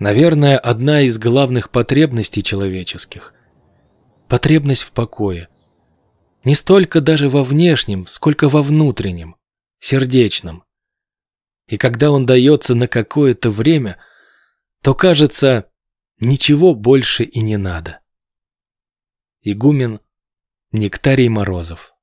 Наверное, одна из главных потребностей человеческих. Потребность в покое. Не столько даже во внешнем, сколько во внутреннем, сердечном. И когда он дается на какое-то время, то кажется, ничего больше и не надо. Игумен Нектарий Морозов